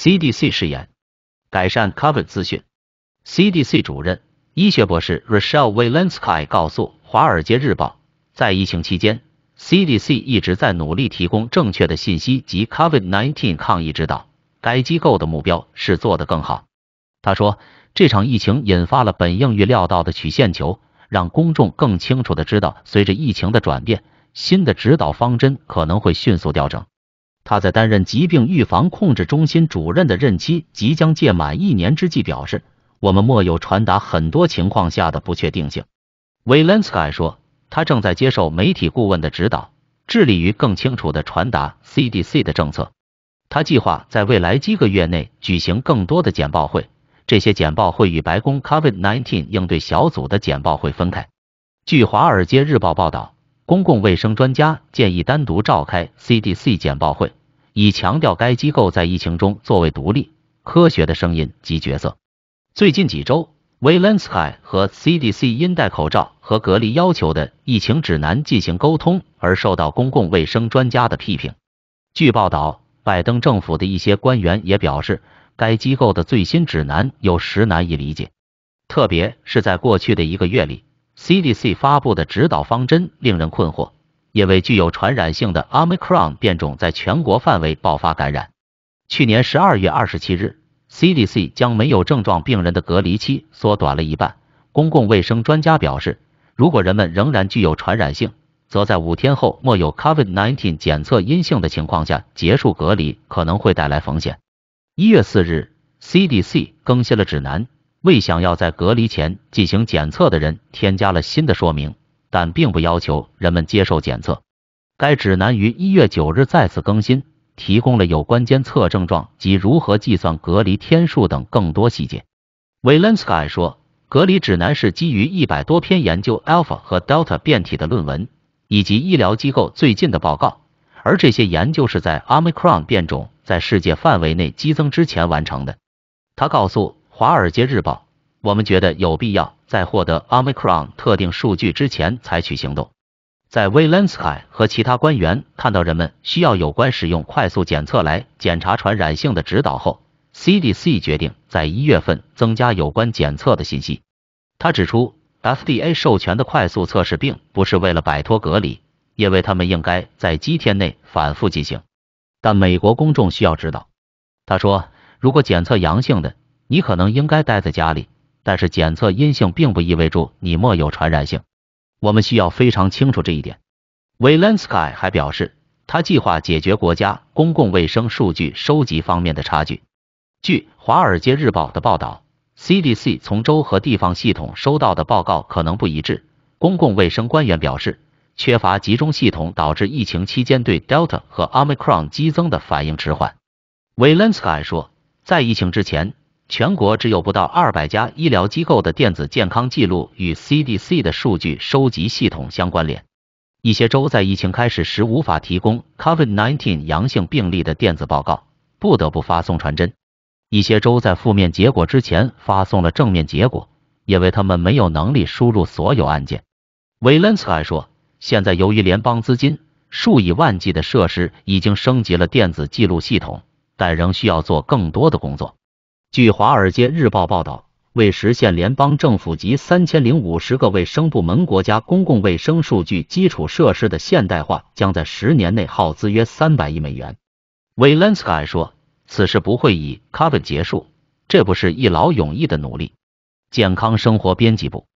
CDC 誓言改善 Covid 资讯。CDC 主任医学博士 r o c h e l l e Walensky 告诉《华尔街日报》，在疫情期间，CDC 一直在努力提供正确的信息及 Covid nineteen 抗疫指导。该机构的目标是做得更好。他说，这场疫情引发了本应预料到的曲线球，让公众更清楚的知道，随着疫情的转变，新的指导方针可能会迅速调整。他在担任疾病预防控制中心主任的任期即将届满一年之际表示：“我们莫有传达很多情况下的不确定性。” Wilensky 说，他正在接受媒体顾问的指导，致力于更清楚地传达 CDC 的政策。他计划在未来几个月内举行更多的简报会，这些简报会与白宫 COVID-19 应对小组的简报会分开。据《华尔街日报》报道，公共卫生专家建议单独召开 CDC 简报会。以强调该机构在疫情中作为独立、科学的声音及角色。最近几周威 i 斯 l n s k y 和 CDC 因戴口罩和隔离要求的疫情指南进行沟通而受到公共卫生专家的批评。据报道，拜登政府的一些官员也表示，该机构的最新指南有时难以理解，特别是在过去的一个月里，CDC 发布的指导方针令人困惑。因为具有传染性的 Omicron 变种在全国范围爆发感染。去年十二月二十七日，CDC 将没有症状病人的隔离期缩短了一半。公共卫生专家表示，如果人们仍然具有传染性，则在五天后莫有 COVID-19 检测阴性的情况下结束隔离可能会带来风险。一月四日，CDC 更新了指南，为想要在隔离前进行检测的人添加了新的说明。但并不要求人们接受检测。该指南于一月九日再次更新，提供了有关监测症状及如何计算隔离天数等更多细节。威廉斯凯说，隔离指南是基于一百多篇研究 Alpha 和 Delta 变体的论文，以及医疗机构最近的报告，而这些研究是在 omicron 变种在世界范围内激增之前完成的。他告诉《华尔街日报》，我们觉得有必要。在获得 Omicron 特定数据之前采取行动。在 Wilensky 和其他官员看到人们需要有关使用快速检测来检查传染性的指导后，CDC 决定在一月份增加有关检测的信息。他指出，FDA 授权的快速测试并不是为了摆脱隔离，因为他们应该在几天内反复进行。但美国公众需要知道，他说，如果检测阳性的，你可能应该待在家里。但是检测阴性并不意味着你莫有传染性，我们需要非常清楚这一点。w i e l n s k y 还表示，他计划解决国家公共卫生数据收集方面的差距。据《华尔街日报》的报道，CDC 从州和地方系统收到的报告可能不一致。公共卫生官员表示，缺乏集中系统导致疫情期间对 Delta 和 Omicron 基增的反应迟缓。w i e l n s k y 说，在疫情之前。全国只有不到二百家医疗机构的电子健康记录与 CDC 的数据收集系统相关联。一些州在疫情开始时无法提供 COVID-19 阳性病例的电子报告，不得不发送传真。一些州在负面结果之前发送了正面结果，因为他们没有能力输入所有案件。韦伦斯卡说：“现在由于联邦资金，数以万计的设施已经升级了电子记录系统，但仍需要做更多的工作。”据《华尔街日报》报道，为实现联邦政府及三千零五十个卫生部门国家公共卫生数据基础设施的现代化，将在十年内耗资约三百亿美元。w i e l n s k y 说，此事不会以 COVID 结束，这不是一劳永逸的努力。健康生活编辑部。